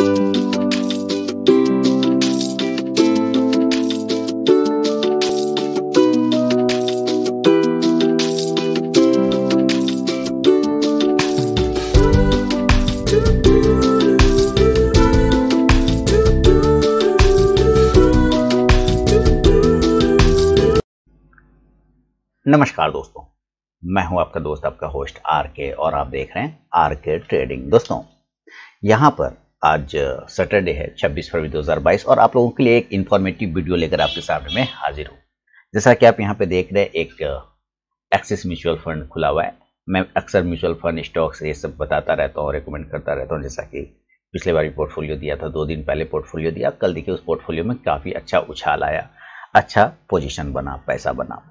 नमस्कार दोस्तों मैं हूं आपका दोस्त आपका होस्ट आर के और आप देख रहे हैं आर के ट्रेडिंग दोस्तों यहां पर आज सैटरडे है 26 फरवरी 2022 और आप लोगों के लिए एक इन्फॉर्मेटिव वीडियो लेकर आपके सामने में हाजिर हूँ जैसा कि आप यहाँ पे देख रहे हैं एक एक्सिस म्यूचुअल फंड खुला हुआ है मैं अक्सर म्यूचुअल फंड स्टॉक्स ये सब बताता रहता हूँ रिकमेंड करता रहता हूँ जैसा कि पिछले बार भी पोर्टफोलियो दिया था दो दिन पहले पोर्टफोलियो दिया कल देखिए उस पोर्टफोलियो में काफ़ी अच्छा उछाल आया अच्छा पोजिशन बना पैसा बना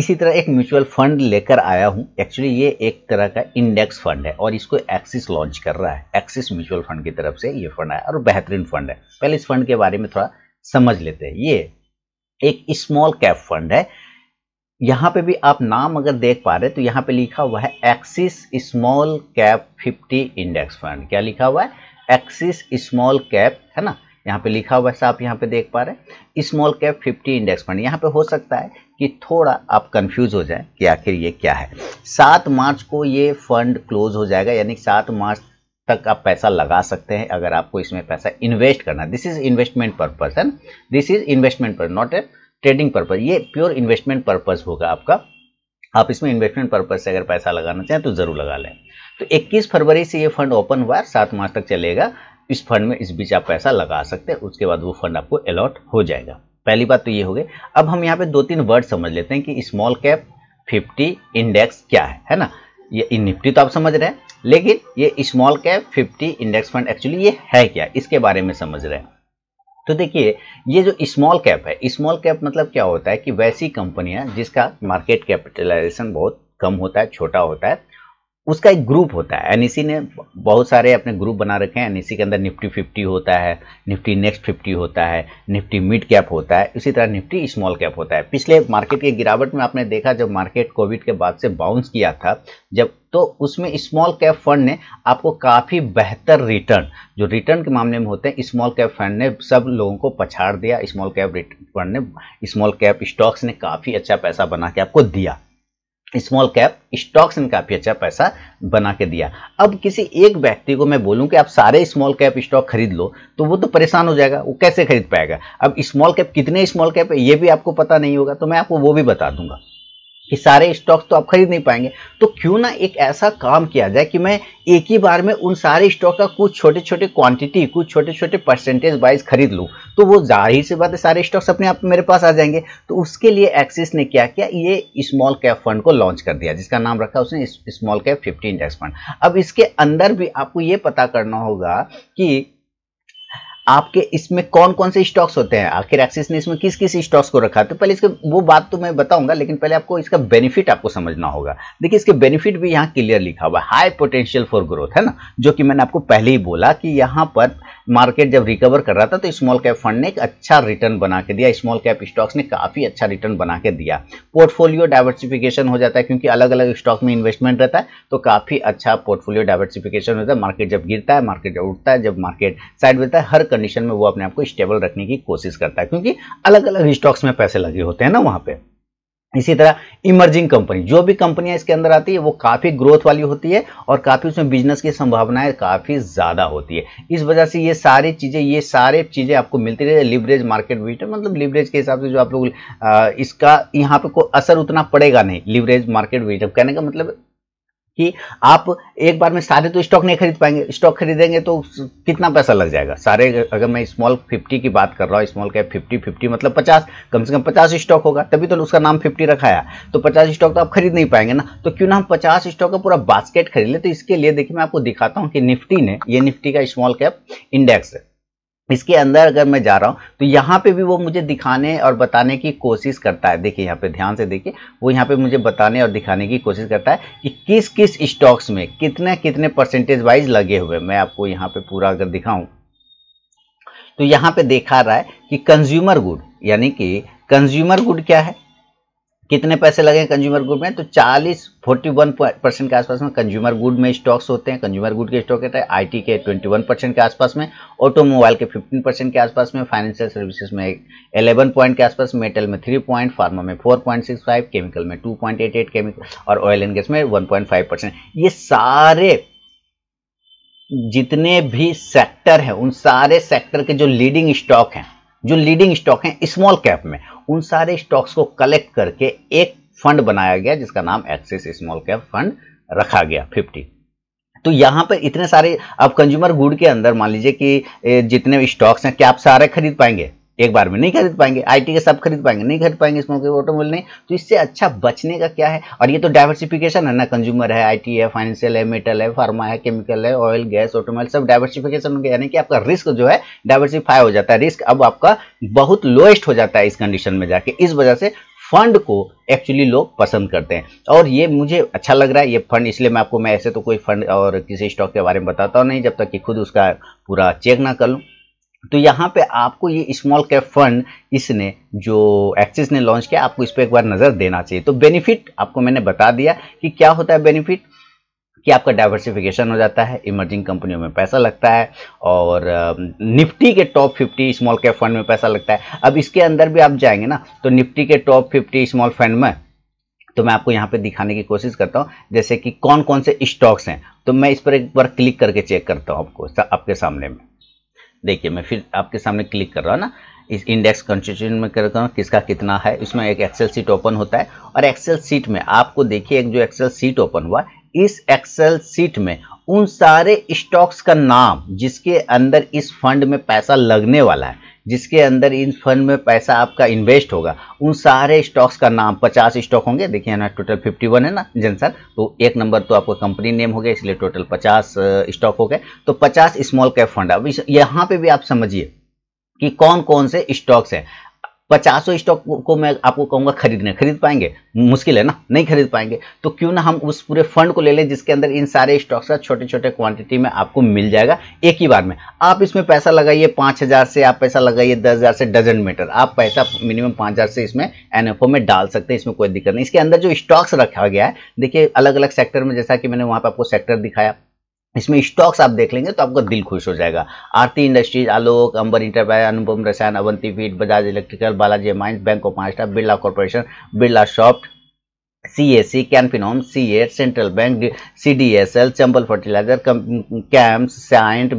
इसी तरह एक म्यूचुअल फंड लेकर आया हूं एक्चुअली ये एक तरह का इंडेक्स फंड है और इसको एक्सिस लॉन्च कर रहा है एक्सिस म्यूचुअल फंड की तरफ से ये फंड आया और बेहतरीन फंड है पहले इस फंड के बारे में थोड़ा समझ लेते हैं ये एक स्मॉल कैप फंड है यहाँ पे भी आप नाम अगर देख पा रहे तो यहाँ पे लिखा हुआ है Axis small cap 50 index fund क्या लिखा हुआ है एक्सिस स्मॉल कैप है ना यहाँ पे लिखा हुआ वैसा आप यहाँ पे देख पा रहे हैं small cap fifty index fund यहाँ पे हो सकता है कि थोड़ा आप कंफ्यूज हो जाए कि आखिर ये क्या है सात मार्च को ये फंड क्लोज हो जाएगा यानी सात मार्च तक आप पैसा लगा सकते हैं अगर आपको इसमें पैसा इन्वेस्ट करना दिस इज इन्वेस्टमेंट पर्पज है दिस इज इन्वेस्टमेंट पर नॉट ए ट्रेडिंग पर्पज ये प्योर इन्वेस्टमेंट पर्पज होगा आपका आप इसमें इन्वेस्टमेंट पर्पज से अगर पैसा लगाना चाहें तो जरूर लगा लें तो 21 फरवरी से ये फंड ओपन हुआ है सात मार्च तक चलेगा इस फंड में इस बीच आप पैसा लगा सकते हैं उसके बाद वो फंड आपको अलॉट हो जाएगा पहली बात तो ये हो गई अब हम यहाँ पे दो तीन वर्ड समझ लेते हैं कि स्मॉल कैप फिफ्टी इंडेक्स क्या है है ना ये निफ्टी तो आप समझ रहे हैं लेकिन ये small cap 50 index fund actually ये है क्या इसके बारे में समझ रहे हैं तो देखिए ये जो स्मॉल कैप है स्मॉल कैप मतलब क्या होता है कि वैसी कंपनियां जिसका मार्केट कैपिटलाइजेशन बहुत कम होता है छोटा होता है उसका एक ग्रुप होता है एन e ने बहुत सारे अपने ग्रुप बना रखे हैं एन e के अंदर निफ्टी फिफ्टी होता है निफ्टी नेक्स्ट फिफ्टी होता है निफ्टी मिड कैप होता है इसी तरह निफ्टी स्मॉल कैप होता है पिछले मार्केट के गिरावट में आपने देखा जब मार्केट कोविड के बाद से बाउंस किया था जब तो उसमें स्मॉल कैप फंड ने आपको काफ़ी बेहतर रिटर्न जो रिटर्न के मामले में होते हैं स्मॉल कैप फंड ने सब लोगों को पछाड़ दिया स्मॉल कैप फंड ने स्मॉल कैप स्टॉक्स ने काफ़ी अच्छा पैसा बना के आपको दिया स्मॉल कैप स्टॉक्स ने काफ़ी अच्छा पैसा बना के दिया अब किसी एक व्यक्ति को मैं बोलूं कि आप सारे स्मॉल कैप स्टॉक खरीद लो तो वो तो परेशान हो जाएगा वो कैसे खरीद पाएगा अब स्मॉल कैप कितने स्मॉल कैप है ये भी आपको पता नहीं होगा तो मैं आपको वो भी बता दूंगा कि सारे स्टॉक्स तो आप खरीद नहीं पाएंगे तो क्यों ना एक ऐसा काम किया जाए कि मैं एक ही बार में उन सारे स्टॉक का कुछ छोटे छोटे क्वांटिटी कुछ छोटे छोटे परसेंटेज वाइज खरीद लूँ तो वो जाहिर सी बात है सारे स्टॉक्स अपने आप मेरे पास आ जाएंगे तो उसके लिए एक्सिस ने क्या किया ये स्मॉल कैप फंड को लॉन्च कर दिया जिसका नाम रखा उसने small cap fifty index fund अब इसके अंदर भी आपको ये पता करना होगा कि आपके इसमें कौन कौन से स्टॉक्स होते हैं आखिर एक्सिस ने इसमें किस किस स्टॉक्स को रखा तो पहले इसके वो बात तो मैं बताऊंगा लेकिन पहले आपको इसका बेनिफिट आपको समझना होगा देखिए इसके बेनिफिट भी यहाँ क्लियर लिखा हुआ है हाई पोटेंशियल फॉर ग्रोथ है ना जो कि मैंने आपको पहले ही बोला कि यहाँ पर मार्केट जब रिकवर कर रहा था तो स्मॉल कैप फंड ने एक अच्छा रिटर्न बना के दिया स्मॉल कैप स्टॉक्स ने काफ़ी अच्छा रिटर्न बना के दिया पोर्टफोलियो डाइवर्सिफिकेशन हो जाता है क्योंकि अलग अलग स्टॉक में इन्वेस्टमेंट रहता है तो काफ़ी अच्छा पोर्टफोलियो डाइवर्सिफिकेशन होता है मार्केट जब गिरता है मार्केट जब उठता है जब मार्केट साइड बचता है हर कंडीशन में वो अपने आप को स्टेबल रखने की कोशिश करता है क्योंकि अलग अलग स्टॉक्स में पैसे लगे होते हैं ना वहां पे इसी तरह इमर्जिंग कंपनी जो भी कंपनियां इसके अंदर आती है वो काफ़ी ग्रोथ वाली होती है और काफ़ी उसमें बिजनेस की संभावनाएं काफ़ी ज़्यादा होती है इस वजह से ये सारी चीज़ें ये सारे चीज़ें आपको मिलती रहती है लिवरेज मार्केट वीटर मतलब लिवरेज के हिसाब से जो आप लोग इसका यहाँ पे कोई असर उतना पड़ेगा नहीं लिवरेज मार्केट वीटर कहने का मतलब कि आप एक बार में सारे तो स्टॉक नहीं खरीद पाएंगे स्टॉक खरीदेंगे तो कितना पैसा लग जाएगा सारे अगर मैं स्मॉल फिफ्टी की बात कर रहा हूँ स्मॉल कैप फिफ्टी फिफ्टी मतलब पचास कम से कम पचास स्टॉक होगा तभी तो उसका नाम फिफ्टी रखा है तो पचास स्टॉक तो आप खरीद नहीं पाएंगे ना तो क्यों ना हम पचास स्टॉक का पूरा बास्केट खरीद ले तो इसके लिए देखिए मैं आपको दिखाता हूँ कि निफ्टी ने ये निफ्टी का स्मॉल कैप इंडेक्स है इसके अंदर अगर मैं जा रहा हूँ तो यहाँ पे भी वो मुझे दिखाने और बताने की कोशिश करता है देखिए यहाँ पे ध्यान से देखिए वो यहाँ पे मुझे बताने और दिखाने की कोशिश करता है कि किस किस स्टॉक्स में कितने कितने परसेंटेज वाइज लगे हुए मैं आपको यहाँ पे पूरा अगर दिखाऊं तो यहाँ पे देखा रहा है कि कंज्यूमर गुड यानी कि कंज्यूमर गुड क्या है कितने पैसे लगे कंज्यूमर गुड में तो 40 41 परसेंट के आसपास में कंज्यूमर गुड में स्टॉक्स होते हैं कंज्यूमर गुड के स्टॉक रहता है आईटी के 21 परसेंट के आसपास में ऑटोमोबाइल के 15 परसेंट के आसपास में फाइनेंशियल सर्विसेज में 11 पॉइंट के आसपास मेटल में 3 पॉइंट फार्मा में 4.65 केमिकल में 2.88 केमिकल और ऑयल एंड गैस में वन परसेंट ये सारे जितने भी सेक्टर हैं उन सारे सेक्टर के जो लीडिंग स्टॉक हैं जो लीडिंग स्टॉक हैं स्मॉल कैप में उन सारे स्टॉक्स को कलेक्ट करके एक फंड बनाया गया जिसका नाम एक्सिस स्मॉल कैप फंड रखा गया फिफ्टी तो यहाँ पर इतने सारे अब कंज्यूमर गुड के अंदर मान लीजिए कि जितने स्टॉक्स हैं क्या आप सारे खरीद पाएंगे एक बार में नहीं खरीद पाएंगे आईटी के सब खरीद पाएंगे नहीं खरीद पाएंगे इसमें ऑटोमोबाइल नहीं तो इससे अच्छा बचने का क्या है और ये तो डाइवर्सिफिकेशन है ना कंज्यूमर है आईटी है फाइनेंशियल है मेटल है फार्मा है केमिकल है ऑयल गैस ऑटोमोबाइल सब डाइवर्सिफिकेशन होंगे यानी कि आपका रिस्क जो है डाइवर्सिफाई हो जाता है रिस्क अब आपका बहुत लोएस्ट हो जाता है इस कंडीशन में जाके इस वजह से फंड को एक्चुअली लोग पसंद करते हैं और ये मुझे अच्छा लग रहा है ये फंड इसलिए मैं आपको मैं ऐसे तो कोई फंड और किसी स्टॉक के बारे में बताता हूँ नहीं जब तक कि खुद उसका पूरा चेक ना कर लूँ तो यहाँ पे आपको ये स्मॉल कैप फंड इसने जो एक्सिस ने लॉन्च किया आपको इस पर एक बार नज़र देना चाहिए तो बेनिफिट आपको मैंने बता दिया कि क्या होता है बेनिफिट कि आपका डाइवर्सिफिकेशन हो जाता है इमर्जिंग कंपनियों में पैसा लगता है और निफ्टी के टॉप 50 स्मॉल कैप फंड में पैसा लगता है अब इसके अंदर भी आप जाएंगे ना तो निफ्टी के टॉप 50 स्मॉल फंड में तो मैं आपको यहाँ पे दिखाने की कोशिश करता हूँ जैसे कि कौन कौन से स्टॉक्स हैं तो मैं इस पर एक बार क्लिक करके चेक करता हूँ आपको आपके सामने में देखिए मैं फिर आपके सामने क्लिक कर रहा हूँ ना इस इंडेक्स कंस्टिट्यूशन में कर रहा हूँ किसका कितना है इसमें एक एक्सेल सीट ओपन होता है और एक्सेल सीट में आपको देखिए एक जो एक्सेल सीट ओपन हुआ इस एक्सेल सीट में उन सारे स्टॉक्स का नाम जिसके अंदर इस फंड में पैसा लगने वाला है जिसके अंदर इन फंड में पैसा आपका इन्वेस्ट होगा उन सारे स्टॉक्स का नाम पचास स्टॉक होंगे देखिए ना टोटल फिफ्टी वन है ना जनसर तो एक नंबर तो आपका कंपनी नेम हो गया इसलिए टोटल पचास स्टॉक हो गए तो पचास स्मॉल कैप फंड अब यहाँ पे भी आप समझिए कि कौन कौन से स्टॉक्स हैं पचासों स्टॉक को मैं आपको कहूंगा खरीदने खरीद पाएंगे मुश्किल है ना नहीं खरीद पाएंगे तो क्यों ना हम उस पूरे फंड को ले लें जिसके अंदर इन सारे स्टॉक्स का छोटे छोटे क्वांटिटी में आपको मिल जाएगा एक ही बार में आप इसमें पैसा लगाइए पाँच हज़ार से आप पैसा लगाइए दस हज़ार से डजन मीटर आप पैसा मिनिमम पाँच हज़ार से इसमें एन में डाल सकते हैं इसमें कोई दिक्कत नहीं इसके अंदर जो स्टॉक्स रखा गया है देखिए अलग अलग सेक्टर में जैसा कि मैंने वहाँ पर आपको सेक्टर दिखाया इसमें स्टॉक्स आप देख लेंगे तो आपका दिल खुश हो जाएगा आरती industries Alok Ambar Enterprise Anupam Rasayan Avanti Feeds Bajaj Electrical Balaji Amines Bank of Maharashtra Birla Corporation Birlasoft C A C Can Fin Home CEAT Central Bank C D S L Chambal Fertiliser CAMS Cyient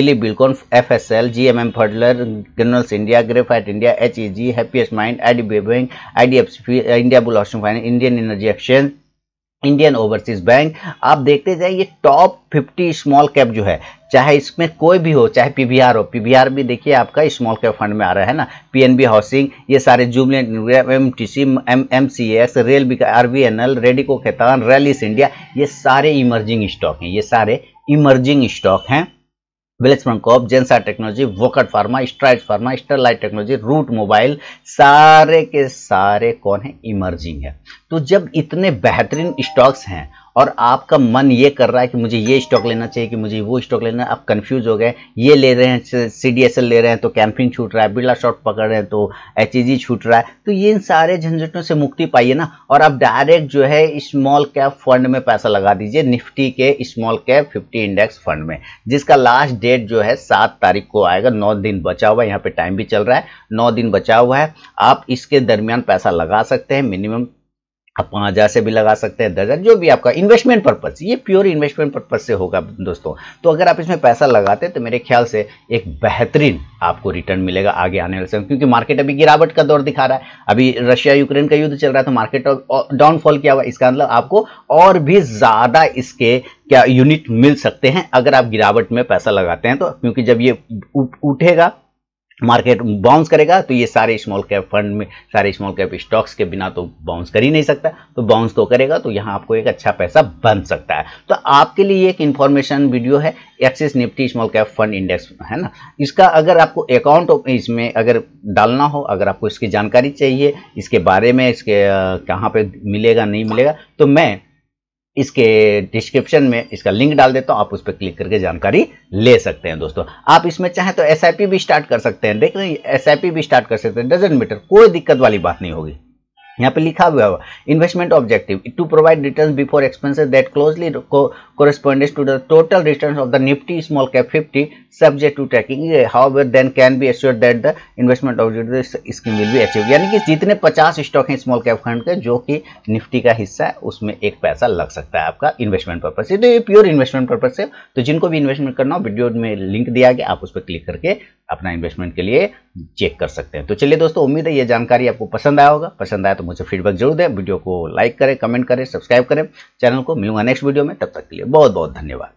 Dilip Buildcon F S L G M M Pfaudler Generals India Graphite India H E G Happiest Mind I D B Bank I D F C India Bull Housing Finance Indian Energy Exchange Indian Overseas bank आप देखते जाए ये top 50 small cap जो है चाहे इसमें कोई भी हो चाहे पीबीआर हो पीबीआर भी देखिए आपका स्मॉल कैप फंड में आ रहा है ना पीएनबी हाउसिंग ये सारे Jubilant M T C M M C S Rail R B N L Radico Khaitan Rallis India ये सारे इमर्जिंग स्टॉक हैं ये सारे इमर्जिंग स्टॉक हैं विलेजमन कॉप Zensar technology Wockhardt pharma Strides pharma Sterlite technology Route mobile सारे के सारे कौन है इमर्जिंग है तो जब इतने बेहतरीन स्टॉक्स हैं और आपका मन ये कर रहा है कि मुझे ये स्टॉक लेना चाहिए कि मुझे वो स्टॉक लेना है आप कंफ्यूज हो गए ये ले रहे हैं सी ले रहे हैं तो कैंपिन छूट रहा है बिरला शॉर्ट पकड़ रहे हैं तो एच e छूट रहा है तो ये इन सारे झंझटों से मुक्ति पाइए ना और आप डायरेक्ट जो है स्मॉल कैप फंड में पैसा लगा दीजिए निफ्टी के small cap fifty index fund में जिसका लास्ट डेट जो है सात तारीख को आएगा नौ दिन बचा हुआ है यहाँ पे टाइम भी चल रहा है नौ दिन बचा हुआ है आप इसके दरमियान पैसा लगा सकते हैं मिनिमम आप हजार से भी लगा सकते हैं हज़ार जो भी आपका इन्वेस्टमेंट पर्पज ये प्योर इन्वेस्टमेंट पर्पज से होगा दोस्तों तो अगर आप इसमें पैसा लगाते तो मेरे ख्याल से एक बेहतरीन आपको रिटर्न मिलेगा आगे आने वाले समय क्योंकि मार्केट अभी गिरावट का दौर दिखा रहा है अभी रशिया यूक्रेन का युद्ध चल रहा है तो मार्केट डाउनफॉल किया हुआ इसका मतलब आपको और भी ज़्यादा इसके क्या यूनिट मिल सकते हैं अगर आप गिरावट में पैसा लगाते हैं तो क्योंकि जब ये उठेगा मार्केट बाउंस करेगा तो ये सारे स्मॉल कैप फंड में सारे स्मॉल कैप स्टॉक्स के बिना तो बाउंस कर ही नहीं सकता तो बाउंस तो करेगा तो यहाँ आपको एक अच्छा पैसा बन सकता है तो आपके लिए एक इन्फॉर्मेशन वीडियो है Axis Nifty small cap fund index है ना इसका अगर आपको अकाउंट इसमें अगर डालना हो अगर आपको इसकी जानकारी चाहिए इसके बारे में इसके कहाँ पर मिलेगा नहीं मिलेगा तो मैं इसके डिस्क्रिप्शन में इसका लिंक डाल देता हूँ आप उस पर क्लिक करके जानकारी ले सकते हैं दोस्तों आप इसमें चाहें तो एस भी स्टार्ट कर सकते हैं देख रहे एस भी स्टार्ट कर सकते हैं डजेंट मीटर कोई दिक्कत वाली बात नहीं होगी यहाँ पे लिखा हुआ है investment objective to provide return before expenses that closely corresponds to the total return of the Nifty small cap fifty subject to tracking however then can be assure that the investment objective scheme will be achieve यानी कि जितने 50 stock हैं small cap fund के जो कि Nifty का हिस्सा है उसमें एक पैसा लग सकता है आपका इन्वेस्टमेंट पर्पज से तो ये प्योर इन्वेस्टमेंट पर्पज से तो जिनको भी इन्वेस्टमेंट करना हो वीडियो में लिंक दिया गया आप उस पर क्लिक करके अपना इन्वेस्टमेंट के लिए चेक कर सकते हैं तो चलिए दोस्तों उम्मीद है ये जानकारी आपको पसंद आया होगा पसंद आया तो मुझे फीडबैक जरूर दें वीडियो को लाइक करें कमेंट करें सब्सक्राइब करें चैनल को मिलूंगा नेक्स्ट वीडियो में तब तक के लिए बहुत बहुत धन्यवाद